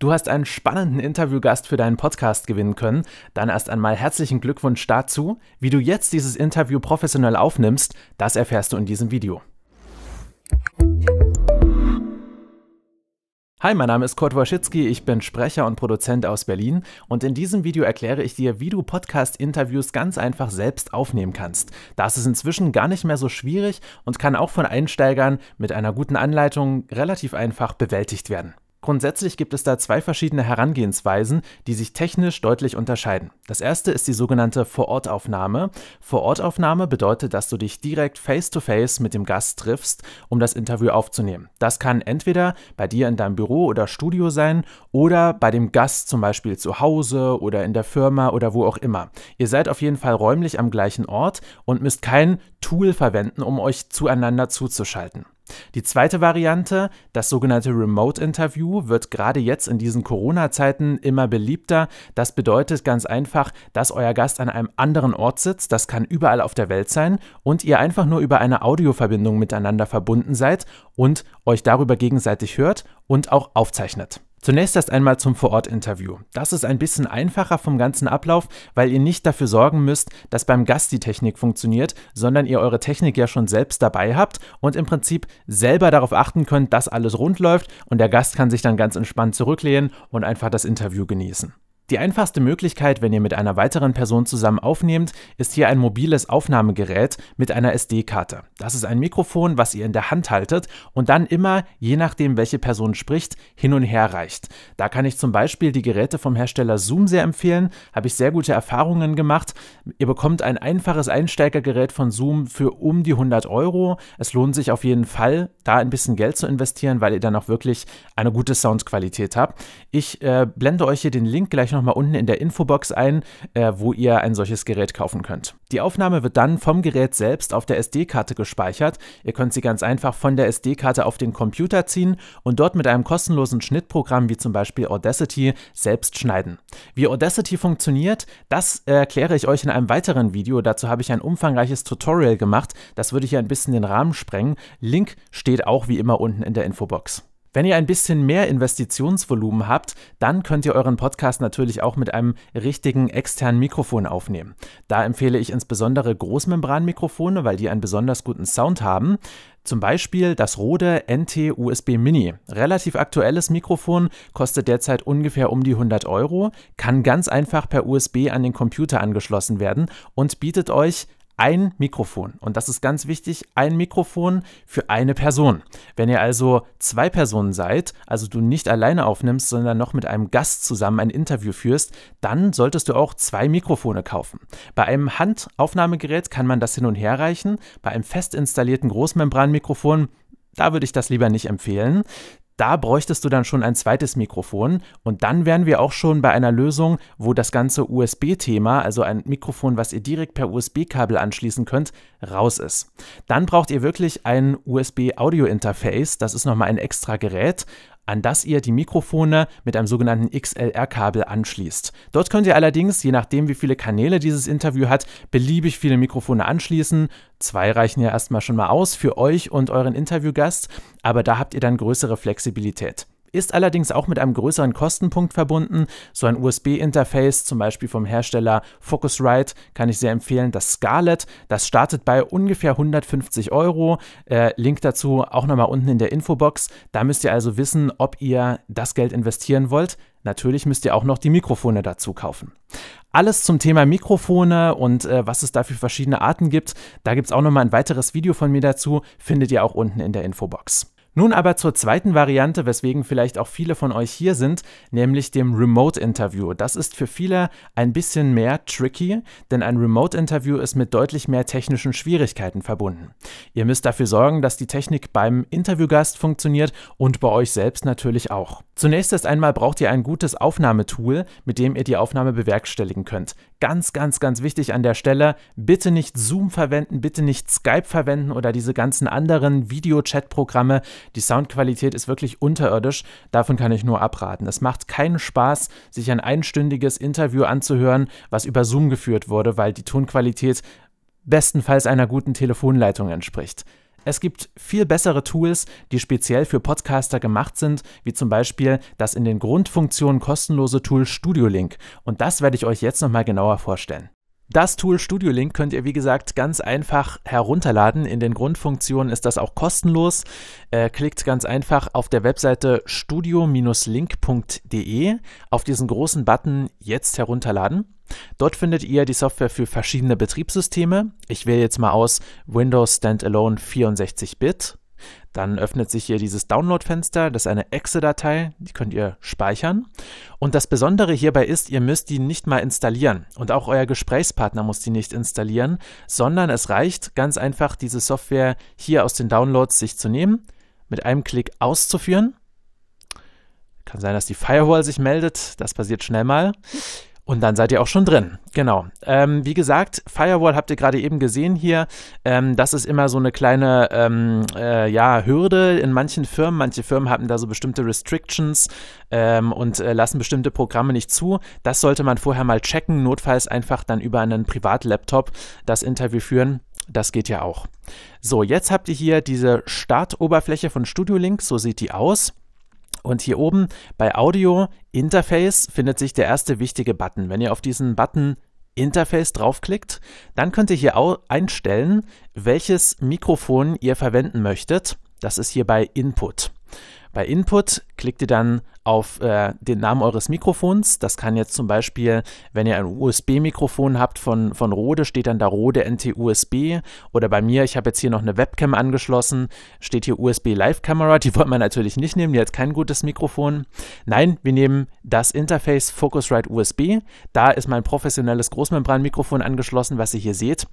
Du hast einen spannenden Interviewgast für deinen Podcast gewinnen können. Dann erst einmal herzlichen Glückwunsch dazu. Wie du jetzt dieses Interview professionell aufnimmst, das erfährst du in diesem Video. Hi, mein Name ist Kurt Waschitzki, ich bin Sprecher und Produzent aus Berlin und in diesem Video erkläre ich dir, wie du Podcast-Interviews ganz einfach selbst aufnehmen kannst. Das ist inzwischen gar nicht mehr so schwierig und kann auch von Einsteigern mit einer guten Anleitung relativ einfach bewältigt werden. Grundsätzlich gibt es da zwei verschiedene Herangehensweisen, die sich technisch deutlich unterscheiden. Das erste ist die sogenannte Vorortaufnahme. Vorortaufnahme bedeutet, dass du dich direkt face-to-face -face mit dem Gast triffst, um das Interview aufzunehmen. Das kann entweder bei dir in deinem Büro oder Studio sein oder bei dem Gast zum Beispiel zu Hause oder in der Firma oder wo auch immer. Ihr seid auf jeden Fall räumlich am gleichen Ort und müsst kein Tool verwenden, um euch zueinander zuzuschalten. Die zweite Variante, das sogenannte Remote-Interview, wird gerade jetzt in diesen Corona-Zeiten immer beliebter. Das bedeutet ganz einfach, dass euer Gast an einem anderen Ort sitzt, das kann überall auf der Welt sein, und ihr einfach nur über eine Audioverbindung miteinander verbunden seid und euch darüber gegenseitig hört und auch aufzeichnet. Zunächst erst einmal zum Vorort-Interview. Das ist ein bisschen einfacher vom ganzen Ablauf, weil ihr nicht dafür sorgen müsst, dass beim Gast die Technik funktioniert, sondern ihr eure Technik ja schon selbst dabei habt und im Prinzip selber darauf achten könnt, dass alles rund läuft und der Gast kann sich dann ganz entspannt zurücklehnen und einfach das Interview genießen. Die einfachste Möglichkeit, wenn ihr mit einer weiteren Person zusammen aufnehmt, ist hier ein mobiles Aufnahmegerät mit einer SD-Karte. Das ist ein Mikrofon, was ihr in der Hand haltet und dann immer, je nachdem welche Person spricht, hin und her reicht. Da kann ich zum Beispiel die Geräte vom Hersteller Zoom sehr empfehlen, habe ich sehr gute Erfahrungen gemacht. Ihr bekommt ein einfaches Einsteigergerät von Zoom für um die 100 Euro. Es lohnt sich auf jeden Fall, da ein bisschen Geld zu investieren, weil ihr dann auch wirklich eine gute Soundqualität habt. Ich äh, blende euch hier den Link gleich noch nochmal unten in der Infobox ein, äh, wo ihr ein solches Gerät kaufen könnt. Die Aufnahme wird dann vom Gerät selbst auf der SD-Karte gespeichert. Ihr könnt sie ganz einfach von der SD-Karte auf den Computer ziehen und dort mit einem kostenlosen Schnittprogramm wie zum Beispiel Audacity selbst schneiden. Wie Audacity funktioniert, das erkläre ich euch in einem weiteren Video. Dazu habe ich ein umfangreiches Tutorial gemacht. Das würde hier ein bisschen den Rahmen sprengen. Link steht auch wie immer unten in der Infobox. Wenn ihr ein bisschen mehr Investitionsvolumen habt, dann könnt ihr euren Podcast natürlich auch mit einem richtigen externen Mikrofon aufnehmen. Da empfehle ich insbesondere Großmembranmikrofone, weil die einen besonders guten Sound haben. Zum Beispiel das Rode NT USB Mini. Relativ aktuelles Mikrofon, kostet derzeit ungefähr um die 100 Euro, kann ganz einfach per USB an den Computer angeschlossen werden und bietet euch ein Mikrofon. Und das ist ganz wichtig, ein Mikrofon für eine Person. Wenn ihr also zwei Personen seid, also du nicht alleine aufnimmst, sondern noch mit einem Gast zusammen ein Interview führst, dann solltest du auch zwei Mikrofone kaufen. Bei einem Handaufnahmegerät kann man das hin und her reichen, bei einem fest installierten Großmembranmikrofon da würde ich das lieber nicht empfehlen. Da bräuchtest du dann schon ein zweites Mikrofon und dann wären wir auch schon bei einer Lösung, wo das ganze USB-Thema, also ein Mikrofon, was ihr direkt per USB-Kabel anschließen könnt, raus ist. Dann braucht ihr wirklich ein USB-Audio-Interface, das ist nochmal ein extra Gerät, an das ihr die Mikrofone mit einem sogenannten XLR-Kabel anschließt. Dort könnt ihr allerdings, je nachdem wie viele Kanäle dieses Interview hat, beliebig viele Mikrofone anschließen. Zwei reichen ja erstmal schon mal aus für euch und euren Interviewgast, aber da habt ihr dann größere Flexibilität. Ist allerdings auch mit einem größeren Kostenpunkt verbunden. So ein USB-Interface, zum Beispiel vom Hersteller Focusrite, kann ich sehr empfehlen. Das Scarlett, das startet bei ungefähr 150 Euro. Äh, Link dazu auch nochmal unten in der Infobox. Da müsst ihr also wissen, ob ihr das Geld investieren wollt. Natürlich müsst ihr auch noch die Mikrofone dazu kaufen. Alles zum Thema Mikrofone und äh, was es da für verschiedene Arten gibt, da gibt es auch nochmal ein weiteres Video von mir dazu, findet ihr auch unten in der Infobox. Nun aber zur zweiten Variante, weswegen vielleicht auch viele von euch hier sind, nämlich dem Remote-Interview. Das ist für viele ein bisschen mehr tricky, denn ein Remote-Interview ist mit deutlich mehr technischen Schwierigkeiten verbunden. Ihr müsst dafür sorgen, dass die Technik beim Interviewgast funktioniert und bei euch selbst natürlich auch. Zunächst erst einmal braucht ihr ein gutes Aufnahmetool, mit dem ihr die Aufnahme bewerkstelligen könnt. Ganz, ganz, ganz wichtig an der Stelle, bitte nicht Zoom verwenden, bitte nicht Skype verwenden oder diese ganzen anderen Video-Chat-Programme, die Soundqualität ist wirklich unterirdisch, davon kann ich nur abraten. Es macht keinen Spaß, sich ein einstündiges Interview anzuhören, was über Zoom geführt wurde, weil die Tonqualität bestenfalls einer guten Telefonleitung entspricht. Es gibt viel bessere Tools, die speziell für Podcaster gemacht sind, wie zum Beispiel das in den Grundfunktionen kostenlose Tool StudioLink. Und das werde ich euch jetzt nochmal genauer vorstellen. Das Tool Studio Link könnt ihr, wie gesagt, ganz einfach herunterladen. In den Grundfunktionen ist das auch kostenlos. Äh, klickt ganz einfach auf der Webseite studio-link.de auf diesen großen Button Jetzt herunterladen. Dort findet ihr die Software für verschiedene Betriebssysteme. Ich wähle jetzt mal aus Windows Standalone 64-Bit. Dann öffnet sich hier dieses Download-Fenster, das ist eine Exe-Datei, die könnt ihr speichern. Und das Besondere hierbei ist, ihr müsst die nicht mal installieren und auch euer Gesprächspartner muss die nicht installieren, sondern es reicht ganz einfach, diese Software hier aus den Downloads sich zu nehmen, mit einem Klick auszuführen. Kann sein, dass die Firewall sich meldet, das passiert schnell mal. Und dann seid ihr auch schon drin. Genau. Ähm, wie gesagt, Firewall habt ihr gerade eben gesehen hier. Ähm, das ist immer so eine kleine ähm, äh, ja, Hürde in manchen Firmen. Manche Firmen haben da so bestimmte Restrictions ähm, und äh, lassen bestimmte Programme nicht zu. Das sollte man vorher mal checken. Notfalls einfach dann über einen Privatlaptop das Interview führen. Das geht ja auch. So, jetzt habt ihr hier diese Startoberfläche von Studio Link. So sieht die aus. Und hier oben bei Audio Interface findet sich der erste wichtige Button. Wenn ihr auf diesen Button Interface draufklickt, dann könnt ihr hier einstellen, welches Mikrofon ihr verwenden möchtet. Das ist hier bei Input. Bei Input klickt ihr dann auf äh, den Namen eures Mikrofons. Das kann jetzt zum Beispiel, wenn ihr ein USB-Mikrofon habt von, von Rode, steht dann da Rode NT-USB. Oder bei mir, ich habe jetzt hier noch eine Webcam angeschlossen, steht hier USB Live Camera. Die wollen wir natürlich nicht nehmen, die hat kein gutes Mikrofon. Nein, wir nehmen das Interface Focusrite USB. Da ist mein professionelles Großmembran-Mikrofon angeschlossen, was ihr hier seht.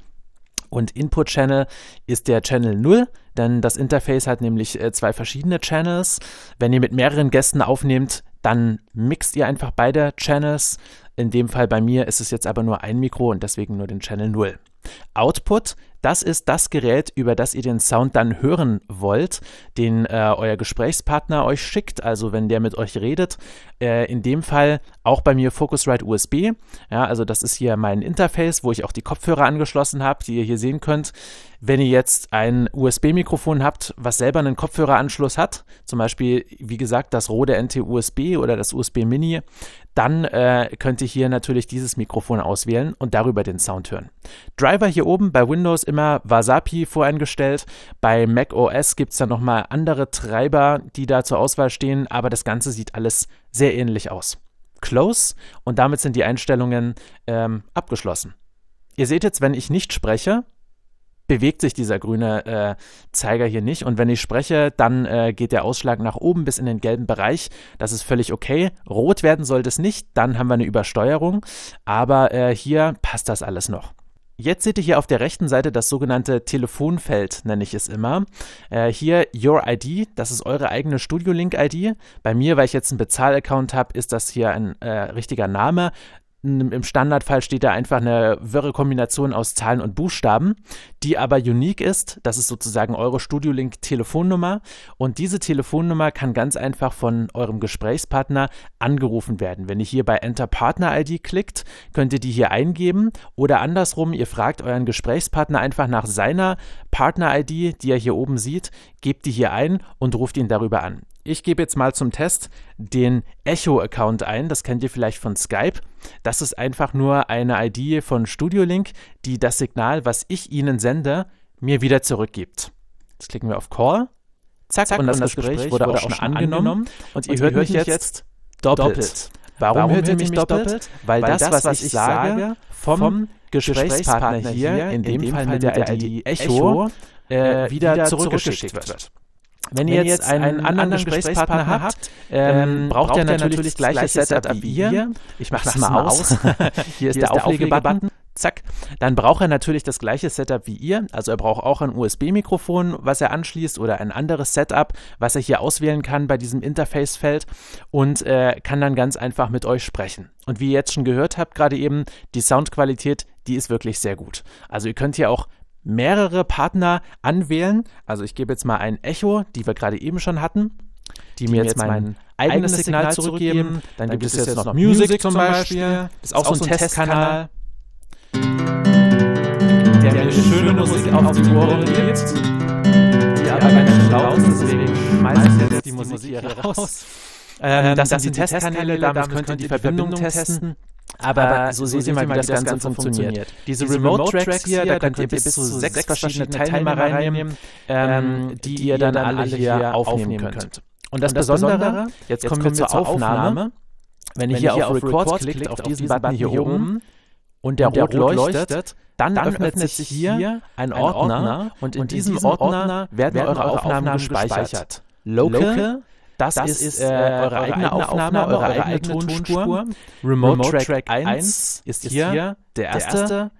Und Input Channel ist der Channel 0, denn das Interface hat nämlich äh, zwei verschiedene Channels. Wenn ihr mit mehreren Gästen aufnehmt, dann mixt ihr einfach beide Channels. In dem Fall bei mir ist es jetzt aber nur ein Mikro und deswegen nur den Channel 0. Output, das ist das Gerät, über das ihr den Sound dann hören wollt, den äh, euer Gesprächspartner euch schickt, also wenn der mit euch redet. Äh, in dem Fall auch bei mir Focusrite USB. Ja, also das ist hier mein Interface, wo ich auch die Kopfhörer angeschlossen habe, die ihr hier sehen könnt. Wenn ihr jetzt ein USB-Mikrofon habt, was selber einen Kopfhöreranschluss hat, zum Beispiel, wie gesagt, das Rode NT-USB oder das USB-Mini, dann äh, könnt ihr hier natürlich dieses Mikrofon auswählen und darüber den Sound hören. Driver hier oben bei Windows immer Wasapi voreingestellt. Bei macOS gibt es dann nochmal andere Treiber, die da zur Auswahl stehen, aber das Ganze sieht alles sehr ähnlich aus. Close und damit sind die Einstellungen ähm, abgeschlossen. Ihr seht jetzt, wenn ich nicht spreche, bewegt sich dieser grüne äh, Zeiger hier nicht. Und wenn ich spreche, dann äh, geht der Ausschlag nach oben bis in den gelben Bereich. Das ist völlig okay. Rot werden sollte es nicht, dann haben wir eine Übersteuerung. Aber äh, hier passt das alles noch. Jetzt seht ihr hier auf der rechten Seite das sogenannte Telefonfeld, nenne ich es immer. Äh, hier Your ID, das ist eure eigene Studio Link ID. Bei mir, weil ich jetzt einen Bezahlaccount habe, ist das hier ein äh, richtiger Name im Standardfall steht da einfach eine wirre Kombination aus Zahlen und Buchstaben, die aber unique ist. Das ist sozusagen eure StudioLink Telefonnummer. Und diese Telefonnummer kann ganz einfach von eurem Gesprächspartner angerufen werden. Wenn ihr hier bei Enter Partner ID klickt, könnt ihr die hier eingeben. Oder andersrum, ihr fragt euren Gesprächspartner einfach nach seiner Partner ID, die er hier oben sieht, gebt die hier ein und ruft ihn darüber an. Ich gebe jetzt mal zum Test den Echo-Account ein. Das kennt ihr vielleicht von Skype. Das ist einfach nur eine ID von StudioLink, die das Signal, was ich Ihnen sende, mir wieder zurückgibt. Jetzt klicken wir auf Call. Zack, Zack und, das, und das Gespräch, Gespräch, wurde auch schon angenommen. angenommen. Und, und, ihr hört, hört mich jetzt, jetzt doppelt. doppelt. Warum, Warum hört ihr mich doppelt? doppelt? Weil, Weil, das, was, was ich sage, vom Gesprächspartner hier, in dem, in dem Fall mit der, der ID Echo, äh, äh, wieder, wieder zurückgeschickt, zurückgeschickt wird. wird. Wenn, wenn ihr jetzt einen, einen anderen, anderen Gesprächspartner, Gesprächspartner habt, ähm, ähm, braucht, braucht ihr natürlich das gleiche Setup wie ihr. Ich mache das mal aus. hier ist hier der Auflegebutton zack, dann braucht er natürlich das gleiche Setup wie ihr. Also er braucht auch ein USB-Mikrofon, was er anschließt oder ein anderes Setup, was er hier auswählen kann bei diesem Interface-Feld und äh, kann dann ganz einfach mit euch sprechen. Und wie ihr jetzt schon gehört habt, gerade eben, die Soundqualität, die ist wirklich sehr gut. Also ihr könnt hier auch mehrere Partner anwählen. Also ich gebe jetzt mal ein Echo, die wir gerade eben schon hatten, die, die mir jetzt mein eigenes Signal zurückgeben. Dann, gibt es jetzt, noch Music zum Beispiel. Das ist auch, so ein, Testkanal, der mir schöne Musik auf die Ohren gibt, die aber ganz schlau ist, deswegen schmeiße ich jetzt die Musik hier raus. Ähm, ähm, das, sind die Testkanäle, damit könnt ihr die Verbindung testen. Aber, aber so, so seht ihr mal, wie das, das Ganze, funktioniert. funktioniert. Diese, Diese Remote-Tracks hier, da könnt ihr bis zu sechs verschiedene Teilnehmer reinnehmen, ähm, ähm, die, die ihr dann alle hier aufnehmen könnt. Und das, Und das Besondere, Besondere, jetzt, jetzt kommen wir zur Aufnahme, wenn, wenn ihr hier, auf Record klickt, auf diesen Button hier oben, und der, und der rot, rot leuchtet, dann, dann, öffnet sich hier ein Ordner, und in, und in diesem, diesem Ordner werden eure Aufnahmen gespeichert. Local das, das ist, äh, äh, eure, eigene Aufnahme, eure eigene Tonspur. Remote, Remote Track 1 ist hier, hier der erste, erste Gesprächspartner.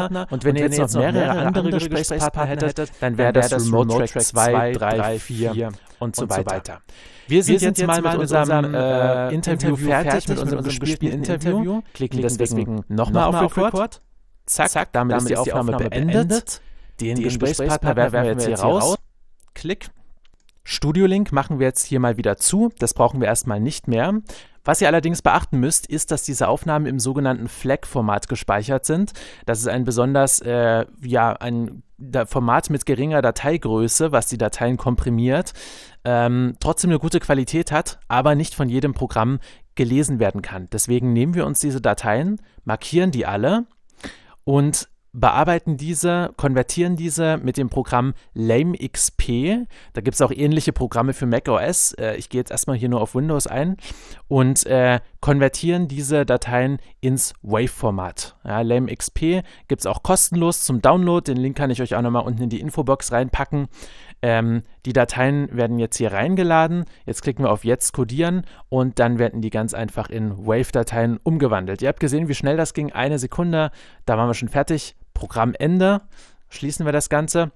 Gesprächspartner. Und wenn, und wenn ihr jetzt noch mehrere andere Gesprächspartner hättet, dann wäre das, das Remote Track 2, 3, 4 und so, und weiter. so weiter. Wir sind, Wir sind jetzt, mal mit unserem, äh, äh Interview fertig, fertig, mit unserem gespielten Interview. Interview. Klicken deswegen nochmal auf, auf Record. Record. Zack, Zack damit, damit ist die Aufnahme, Aufnahme beendet. beendet. Den, Den Gesprächspartner werfen wir jetzt hier raus. Klick. Studio Link machen wir jetzt hier mal wieder zu. Das brauchen wir erstmal nicht mehr. Was ihr allerdings beachten müsst, ist, dass diese Aufnahmen im sogenannten FLAC-Format gespeichert sind. Das ist ein besonders, äh, ja, ein Format mit geringer Dateigröße, was die Dateien komprimiert, ähm, trotzdem eine gute Qualität hat, aber nicht von jedem Programm gelesen werden kann. Deswegen nehmen wir uns diese Dateien, markieren die alle und bearbeiten diese, konvertieren diese mit dem Programm Lame XP. Da gibt es auch ähnliche Programme für macOS. Äh, ich gehe jetzt erstmal hier nur auf Windows ein und äh, konvertieren diese Dateien ins WAV-Format. Ja, Lame XP gibt es auch kostenlos zum Download. Den Link kann ich euch auch nochmal unten in die Infobox reinpacken. Ähm, die Dateien werden jetzt hier reingeladen. Jetzt klicken wir auf Jetzt kodieren und dann werden die ganz einfach in WAV-Dateien umgewandelt. Ihr habt gesehen, wie schnell das ging. Eine Sekunde, da waren wir schon fertig. Programmende schließen wir das Ganze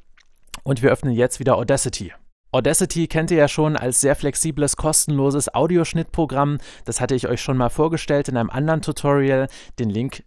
und wir öffnen jetzt wieder Audacity. Audacity kennt ihr ja schon als sehr flexibles, kostenloses Audioschnittprogramm. Das hatte ich euch schon mal vorgestellt in einem anderen Tutorial. Den Link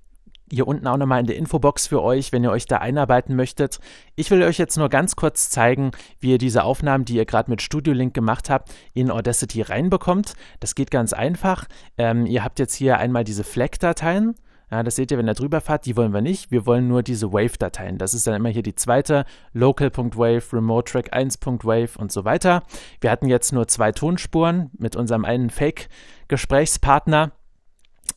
hier unten auch nochmal in der Infobox für euch, wenn ihr euch da einarbeiten möchtet. Ich will euch jetzt nur ganz kurz zeigen, wie ihr diese Aufnahmen, die ihr gerade mit Studio Link gemacht habt, in Audacity reinbekommt. Das geht ganz einfach. Ähm, ihr habt jetzt hier einmal diese FLAC-Dateien ja, das seht ihr, wenn ihr drüber fahrt, die wollen wir nicht. Wir wollen nur diese Wave-Dateien. Das ist dann immer hier die zweite, local.wave, remote track 1.wave und so weiter. Wir hatten jetzt nur zwei Tonspuren mit unserem einen Fake-Gesprächspartner.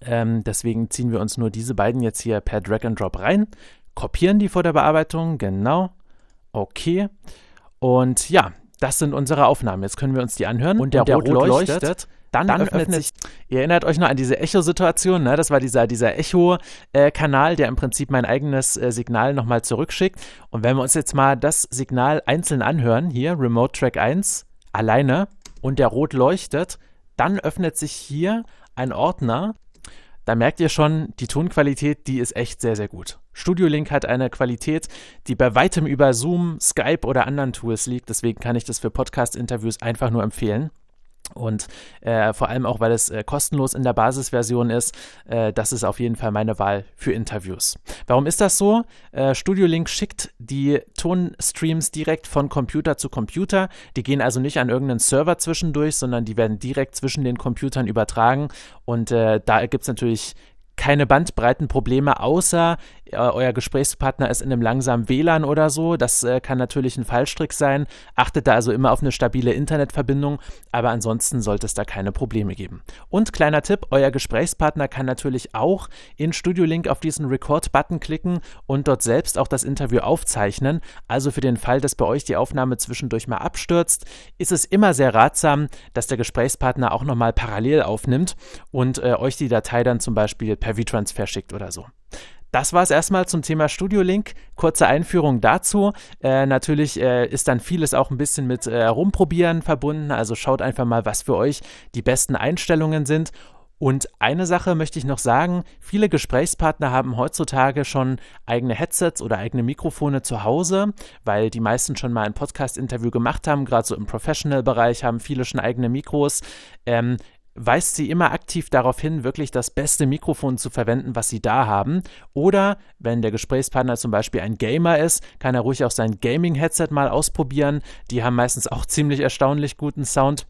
Ähm, deswegen ziehen wir uns nur diese beiden jetzt hier per Drag and Drop rein, kopieren die vor der Bearbeitung, genau. Okay. Und ja, das sind unsere Aufnahmen. Jetzt können wir uns die anhören. Und der, und der Rot, Rot leuchtet, leuchtet dann, dann öffnet, öffnet sich. Ihr erinnert euch noch an diese Echo-Situation, ne? Das war dieser, dieser Echo-Kanal, der im Prinzip mein eigenes äh, Signal nochmal zurückschickt. Und wenn wir uns jetzt mal das Signal einzeln anhören, hier, Remote Track 1, alleine und der rot leuchtet, dann öffnet sich hier ein Ordner. Da merkt ihr schon, die Tonqualität, die ist echt sehr, sehr gut. Studio Link hat eine Qualität, die bei weitem über Zoom, Skype oder anderen Tools liegt. Deswegen kann ich das für Podcast-Interviews einfach nur empfehlen. Und äh, vor allem auch, weil es äh, kostenlos in der Basisversion ist, äh, das ist auf jeden Fall meine Wahl für Interviews. Warum ist das so? Äh, Link schickt die Tonstreams direkt von Computer zu Computer. Die gehen also nicht an irgendeinen Server zwischendurch, sondern die werden direkt zwischen den Computern übertragen. Und äh, da gibt es natürlich keine Bandbreitenprobleme, außer äh, euer Gesprächspartner ist in einem langsamen WLAN oder so. Das äh, kann natürlich ein Fallstrick sein. Achtet da also immer auf eine stabile Internetverbindung, aber ansonsten sollte es da keine Probleme geben. Und kleiner Tipp, euer Gesprächspartner kann natürlich auch in Studio Link auf diesen Record-Button klicken und dort selbst auch das Interview aufzeichnen. Also für den Fall, dass bei euch die Aufnahme zwischendurch mal abstürzt, ist es immer sehr ratsam, dass der Gesprächspartner auch nochmal parallel aufnimmt und äh, euch die Datei dann zum Beispiel per per WeTransfer schickt oder so. Das war es erstmal zum Thema Studio Link. Kurze Einführung dazu. Äh, natürlich äh, ist dann vieles auch ein bisschen mit äh, Rumprobieren verbunden. Also schaut einfach mal, was für euch die besten Einstellungen sind. Und eine Sache möchte ich noch sagen, viele Gesprächspartner haben heutzutage schon eigene Headsets oder eigene Mikrofone zu Hause, weil die meisten schon mal ein Podcast-Interview gemacht haben, gerade so im Professional-Bereich haben viele schon eigene Mikros. Ähm, weist sie immer aktiv darauf hin, wirklich das beste Mikrofon zu verwenden, was sie da haben. Oder wenn der Gesprächspartner zum Beispiel ein Gamer ist, kann er ruhig auch sein Gaming-Headset mal ausprobieren. Die haben meistens auch ziemlich erstaunlich guten Sound.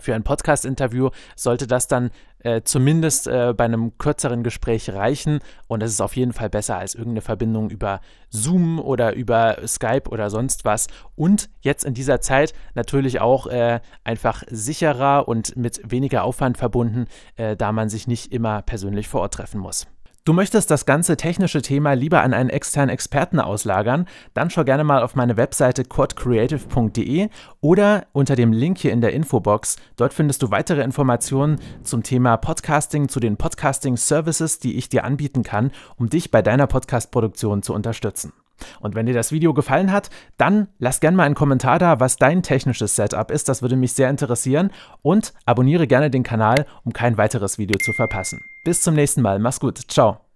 Für ein Podcast-Interview sollte das dann äh, zumindest äh, bei einem kürzeren Gespräch reichen. Und es ist auf jeden Fall besser als irgendeine Verbindung über Zoom oder über Skype oder sonst was. Und jetzt in dieser Zeit natürlich auch äh, einfach sicherer und mit weniger Aufwand verbunden, äh, da man sich nicht immer persönlich vor Ort treffen muss. Du möchtest das ganze technische Thema lieber an einen externen Experten auslagern? Dann schau gerne mal auf meine Webseite quadcreative.de oder unter dem Link hier in der Infobox. Dort findest du weitere Informationen zum Thema Podcasting, zu den Podcasting-Services, die ich dir anbieten kann, um dich bei deiner Podcast-Produktion zu unterstützen. Und wenn dir das Video gefallen hat, dann lass gerne mal einen Kommentar da, was dein technisches Setup ist. Das würde mich sehr interessieren. Und abonniere gerne den Kanal, um kein weiteres Video zu verpassen. Bis zum nächsten Mal. Mach's gut. Ciao.